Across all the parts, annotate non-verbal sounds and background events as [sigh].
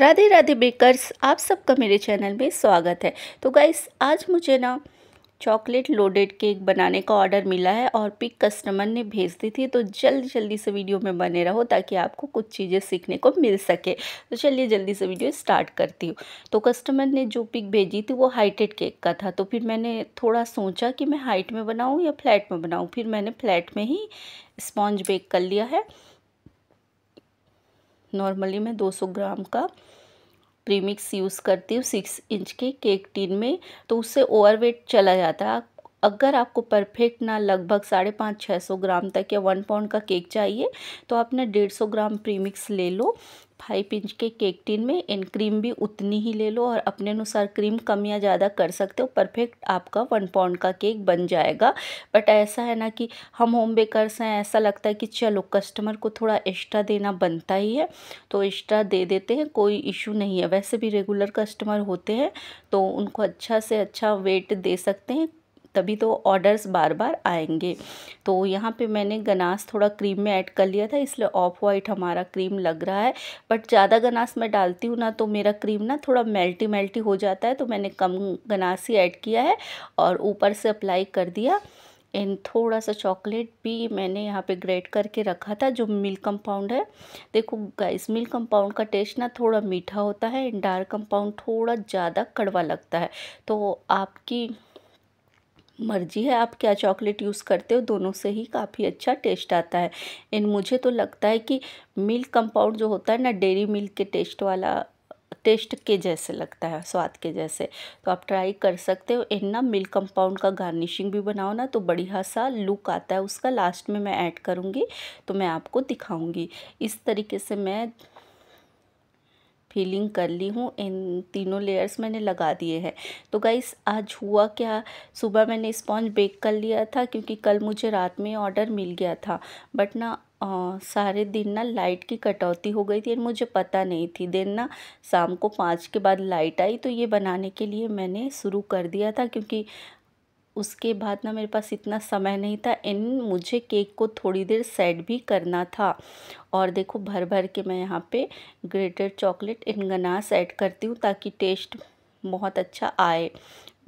Radhe Radhe bakers आप सबका मेरे चैनल में स्वागत है तो गाइस आज मुझे ना चॉकलेट लोडेड केक बनाने का ऑर्डर मिला है और पिक कस्टमर ने भेज दी थी तो जल्दी जल्दी से वीडियो में बने रहो ताकि आपको कुछ चीज़ें सीखने को मिल सके तो चलिए जल्दी से वीडियो स्टार्ट करती हूँ तो कस्टमर ने जो पिक भेजी थी वो हाइटेड केक का था तो फिर मैंने थोड़ा सोचा कि मैं हाइट में बनाऊँ या फ्लैट में बनाऊँ फिर मैंने फ्लैट में ही स्पॉन्ज बेक कर लिया है नॉर्मली मैं दो ग्राम का प्रीमिक्स यूज़ करती हूँ सिक्स इंच के केक टिन में तो उससे ओवरवेट चला जाता है अगर आपको परफेक्ट ना लगभग साढ़े पाँच छः सौ ग्राम तक या वन पाउंड का केक चाहिए तो आप ना डेढ़ सौ ग्राम प्रीमिक्स ले लो फाइव इंच के केक टिन में एंड क्रीम भी उतनी ही ले लो और अपने अनुसार क्रीम कम या ज़्यादा कर सकते हो परफेक्ट आपका वन पाउंड का केक बन जाएगा बट ऐसा है ना कि हम होम बेकर्स हैं ऐसा लगता है कि चलो कस्टमर को थोड़ा एक्स्ट्रा देना बनता ही है तो एक्स्ट्रा दे देते हैं कोई इशू नहीं है वैसे भी रेगुलर कस्टमर होते हैं तो उनको अच्छा से अच्छा वेट दे सकते हैं तभी तो ऑर्डर्स बार बार आएंगे तो यहाँ पे मैंने गनास थोड़ा क्रीम में ऐड कर लिया था इसलिए ऑफ वाइट हमारा क्रीम लग रहा है बट ज़्यादा गनास मैं डालती हूँ ना तो मेरा क्रीम ना थोड़ा मेल्टी मेल्टी हो जाता है तो मैंने कम गनास ही ऐड किया है और ऊपर से अप्लाई कर दिया एंड थोड़ा सा चॉकलेट भी मैंने यहाँ पे ग्रेट करके रखा था जो मिल्क कंपाउंड है देखो गाइस मिल्क कंपाउंड का टेस्ट ना थोड़ा मीठा होता है एंड डार्क कंपाउंड थोड़ा ज़्यादा कड़वा लगता है तो आपकी मर्जी है आप क्या चॉकलेट यूज़ करते हो दोनों से ही काफ़ी अच्छा टेस्ट आता है इन मुझे तो लगता है कि मिल्क कंपाउंड जो होता है ना डेरी मिल्क के टेस्ट वाला टेस्ट के जैसे लगता है स्वाद के जैसे तो आप ट्राई कर सकते हो इन ना मिल्क कंपाउंड का गार्निशिंग भी बनाओ ना तो बढ़िया सा लुक आता है उसका लास्ट में मैं ऐड करूँगी तो मैं आपको दिखाऊँगी इस तरीके से मैं फिलिंग कर ली हूँ इन तीनों लेयर्स मैंने लगा दिए हैं तो गाइस आज हुआ क्या सुबह मैंने स्पॉन्ज बेक कर लिया था क्योंकि कल मुझे रात में ऑर्डर मिल गया था बट ना आ, सारे दिन ना लाइट की कटौती हो गई थी मुझे पता नहीं थी दिन ना शाम को पाँच के बाद लाइट आई तो ये बनाने के लिए मैंने शुरू कर दिया था क्योंकि उसके बाद ना मेरे पास इतना समय नहीं था इन मुझे केक को थोड़ी देर सेट भी करना था और देखो भर भर के मैं यहाँ पे grater chocolate in ganache add करती हूँ ताकि टेस्ट बहुत अच्छा आए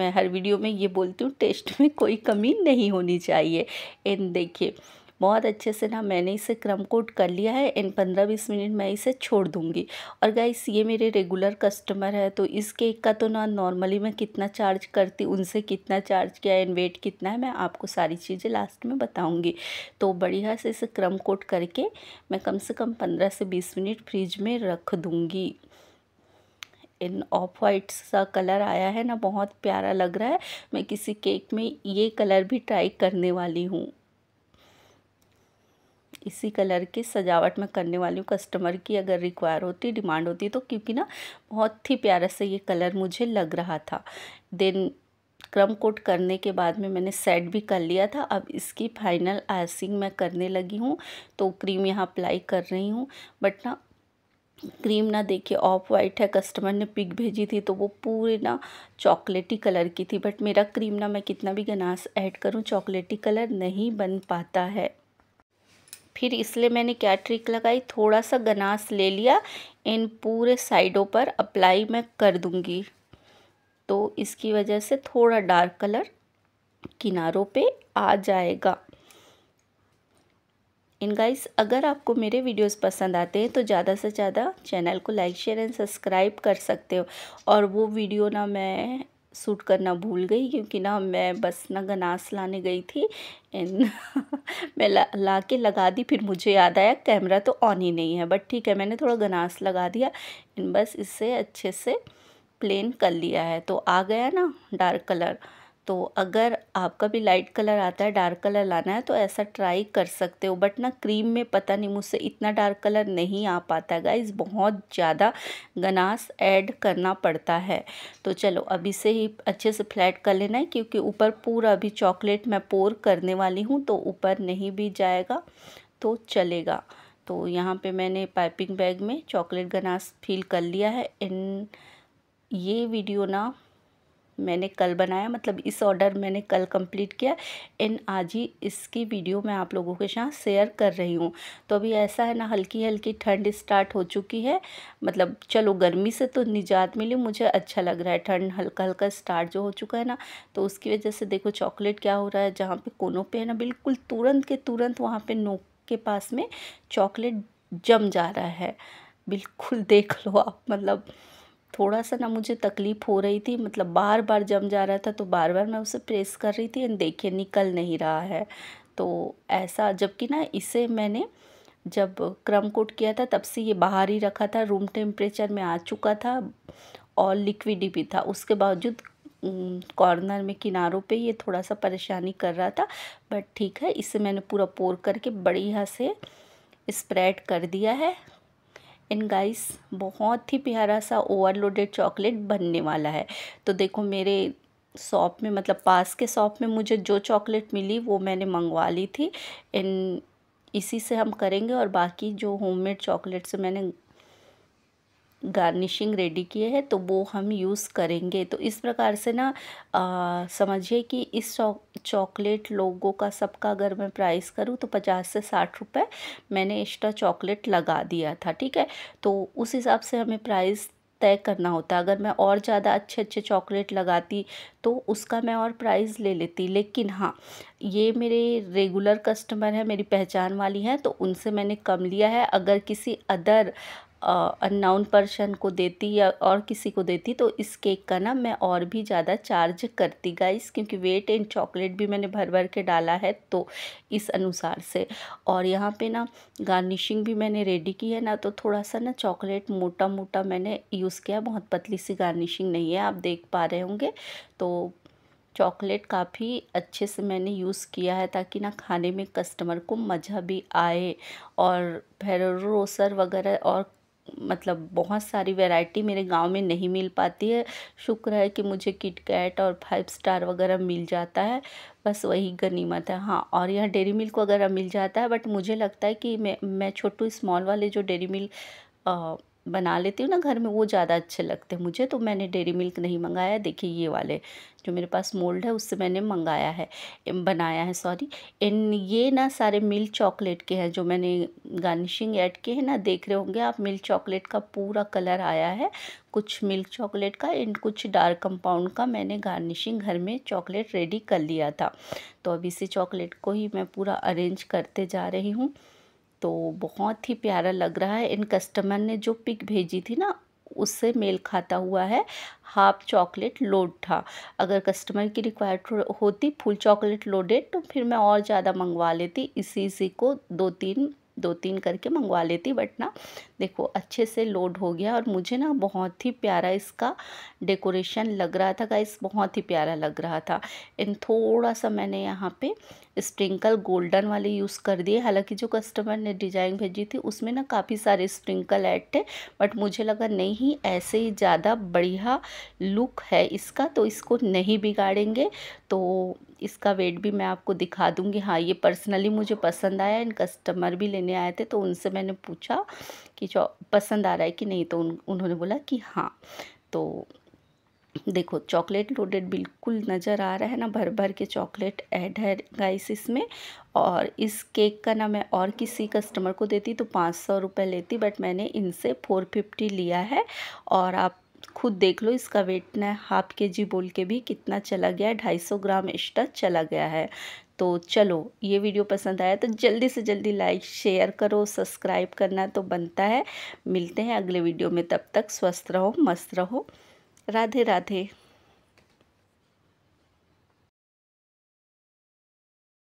मैं हर वीडियो में ये बोलती हूँ टेस्ट में कोई कमी नहीं होनी चाहिए इन देखिए बहुत अच्छे से ना मैंने इसे क्रम कोट कर लिया है इन पंद्रह बीस मिनट मैं इसे छोड़ दूँगी और गाइस ये मेरे रेगुलर कस्टमर है तो इस केक का तो ना नॉर्मली मैं कितना चार्ज करती उनसे कितना चार्ज किया इन वेट कितना है मैं आपको सारी चीज़ें लास्ट में बताऊँगी तो बढ़िया से इसे क्रम कोट करके मैं कम से कम पंद्रह से बीस मिनट फ्रिज में रख दूँगी इन ऑफ वाइट सा कलर आया है ना बहुत प्यारा लग रहा है मैं किसी केक में ये कलर भी ट्राई करने वाली हूँ इसी कलर की सजावट में करने वाली हूँ कस्टमर की अगर रिक्वायर होती डिमांड होती तो क्योंकि ना बहुत ही प्यारा से ये कलर मुझे लग रहा था देन क्रम कोट करने के बाद में मैंने सेट भी कर लिया था अब इसकी फाइनल आइसिंग मैं करने लगी हूँ तो क्रीम यहाँ अप्लाई कर रही हूँ बट ना क्रीम ना देखिए ऑफ वाइट है कस्टमर ने पिक भेजी थी तो वो पूरे ना चॉकलेटी कलर की थी बट मेरा क्रीम ना मैं कितना भी गनास ऐड करूँ चॉकलेटी कलर नहीं बन पाता है फिर इसलिए मैंने क्या ट्रिक लगाई थोड़ा सा गनास ले लिया इन पूरे साइडों पर अप्लाई मैं कर दूँगी तो इसकी वजह से थोड़ा डार्क कलर किनारों पे आ जाएगा इन गाइस अगर आपको मेरे वीडियोस पसंद आते हैं तो ज़्यादा से ज़्यादा चैनल को लाइक शेयर एंड सब्सक्राइब कर सकते हो और वो वीडियो ना मैं सूट करना भूल गई क्योंकि ना मैं बस ना गनास लाने गई थी एंड [laughs] मैं ला, ला के लगा दी फिर मुझे याद आया कैमरा तो ऑन ही नहीं है बट ठीक है मैंने थोड़ा गनास लगा दिया एंड बस इसे अच्छे से प्लेन कर लिया है तो आ गया ना डार्क कलर तो अगर आपका भी लाइट कलर आता है डार्क कलर लाना है तो ऐसा ट्राई कर सकते हो बट ना क्रीम में पता नहीं मुझसे इतना डार्क कलर नहीं आ पाता गाइज बहुत ज़्यादा गनास ऐड करना पड़ता है तो चलो अभी से ही अच्छे से फ्लैट कर लेना है क्योंकि ऊपर पूरा अभी चॉकलेट मैं पोर करने वाली हूँ तो ऊपर नहीं भी जाएगा तो चलेगा तो यहाँ पर मैंने पाइपिंग बैग में चॉकलेट गनास फील कर लिया है इन ये वीडियो ना मैंने कल बनाया मतलब इस ऑर्डर मैंने कल कंप्लीट किया एंड आज ही इसकी वीडियो मैं आप लोगों के साथ शेयर कर रही हूँ तो अभी ऐसा है ना हल्की हल्की ठंड स्टार्ट हो चुकी है मतलब चलो गर्मी से तो निजात मिली मुझे अच्छा लग रहा है ठंड हल्का हल्का स्टार्ट जो हो चुका है ना तो उसकी वजह से देखो चॉकलेट क्या हो रहा है जहाँ पर कोनों पर है ना बिल्कुल तुरंत के तुरंत वहाँ पर नोक के पास में चॉकलेट जम जा रहा है बिल्कुल देख लो आप मतलब थोड़ा सा ना मुझे तकलीफ़ हो रही थी मतलब बार बार जम जा रहा था तो बार बार मैं उसे प्रेस कर रही थी एंड देखिए निकल नहीं रहा है तो ऐसा जबकि ना इसे मैंने जब क्रम कोट किया था तब से ये बाहर ही रखा था रूम टेम्परेचर में आ चुका था और लिक्विड भी था उसके बावजूद कॉर्नर में किनारों पे ये थोड़ा सा परेशानी कर रहा था बट ठीक है इसे मैंने पूरा पोर करके बढ़िया से स्प्रेड कर दिया है एंड गाइस बहुत ही प्यारा सा ओवरलोडेड चॉकलेट बनने वाला है तो देखो मेरे शॉप में मतलब पास के शॉप में मुझे जो चॉकलेट मिली वो मैंने मंगवा ली थी एंड इसी से हम करेंगे और बाकी जो होममेड चॉकलेट से मैंने गार्निशिंग रेडी किए हैं तो वो हम यूज़ करेंगे तो इस प्रकार से ना समझिए कि इस चॉकलेट लोगों का सबका अगर मैं प्राइस करूँ तो पचास से साठ रुपये मैंने एक्स्ट्रा चॉकलेट लगा दिया था ठीक है तो उस हिसाब से हमें प्राइस तय करना होता अगर मैं और ज़्यादा अच्छे अच्छे चॉकलेट लगाती तो उसका मैं और प्राइस ले लेती लेकिन हाँ ये मेरे रेगुलर कस्टमर है मेरी पहचान वाली हैं तो उनसे मैंने कम लिया है अगर किसी अदर अननाउन पर्सन को देती या और किसी को देती तो इस केक का ना मैं और भी ज़्यादा चार्ज करती गाइस क्योंकि वेट एंड चॉकलेट भी मैंने भर भर के डाला है तो इस अनुसार से और यहाँ पे ना गार्निशिंग भी मैंने रेडी की है ना तो थोड़ा सा ना चॉकलेट मोटा मोटा मैंने यूज़ किया बहुत पतली सी गार्निशिंग नहीं है आप देख पा रहे होंगे तो चॉकलेट काफ़ी अच्छे से मैंने यूज़ किया है ताकि ना खाने में कस्टमर को मज़ा भी आए और फेरोसर रोसर वगैरह और मतलब बहुत सारी वैरायटी मेरे गांव में नहीं मिल पाती है शुक्र है कि मुझे किट कैट और फाइव स्टार वगैरह मिल जाता है बस वही गनीमत है हाँ और यहाँ डेरी मिल्क वगैरह मिल जाता है बट मुझे लगता है कि मैं मैं छोटू स्मॉल वाले जो डेरी मिल्क बना लेती हूँ ना घर में वो ज़्यादा अच्छे लगते हैं मुझे तो मैंने डेरी मिल्क नहीं मंगाया देखिए ये वाले जो मेरे पास मोल्ड है उससे मैंने मंगाया है बनाया है सॉरी इन ये ना सारे मिल्क चॉकलेट के हैं जो मैंने गार्निशिंग ऐड किए हैं ना देख रहे होंगे आप मिल्क चॉकलेट का पूरा कलर आया है कुछ मिल्क चॉकलेट का एंड कुछ डार्क कंपाउंड का मैंने गार्निशिंग घर में चॉकलेट रेडी कर लिया था तो अब इसी चॉकलेट को ही मैं पूरा अरेंज करते जा रही हूँ तो बहुत ही प्यारा लग रहा है इन कस्टमर ने जो पिक भेजी थी ना उससे मेल खाता हुआ है हाफ चॉकलेट लोड था अगर कस्टमर की रिक्वायर्ड होती फुल चॉकलेट लोडेड तो फिर मैं और ज़्यादा मंगवा लेती इसी इसी को दो तीन दो तीन करके मंगवा लेती बट ना देखो अच्छे से लोड हो गया और मुझे ना बहुत ही प्यारा इसका डेकोरेशन लग रहा था गाइस बहुत ही प्यारा लग रहा था इन थोड़ा सा मैंने यहाँ पे स्प्रिंकल गोल्डन वाले यूज़ कर दिए हालांकि जो कस्टमर ने डिज़ाइन भेजी थी उसमें ना काफ़ी सारे स्प्रिंकल ऐड थे बट मुझे लगा नहीं ऐसे ही ज़्यादा बढ़िया लुक है इसका तो इसको नहीं बिगाड़ेंगे तो इसका वेट भी मैं आपको दिखा दूंगी हाँ ये पर्सनली मुझे पसंद आया इन कस्टमर भी लेने आए थे तो उनसे मैंने पूछा कि जो पसंद आ रहा है कि नहीं तो उन, उन्होंने बोला कि हाँ तो देखो चॉकलेट लोडेड बिल्कुल नज़र आ रहा है ना भर भर के चॉकलेट ऐड है गाइस इसमें और इस केक का ना मैं और किसी कस्टमर को देती तो पाँच सौ रुपये लेती बट मैंने इनसे फ़ोर फिफ्टी लिया है और आप खुद देख लो इसका वेट ना हाफ के जी बोल के भी कितना चला गया है ढाई सौ ग्राम एक्स्ट्रा चला गया है तो चलो ये वीडियो पसंद आया तो जल्दी से जल्दी लाइक शेयर करो सब्सक्राइब करना तो बनता है मिलते हैं अगले वीडियो में तब तक स्वस्थ रहो मस्त रहो राधे राधे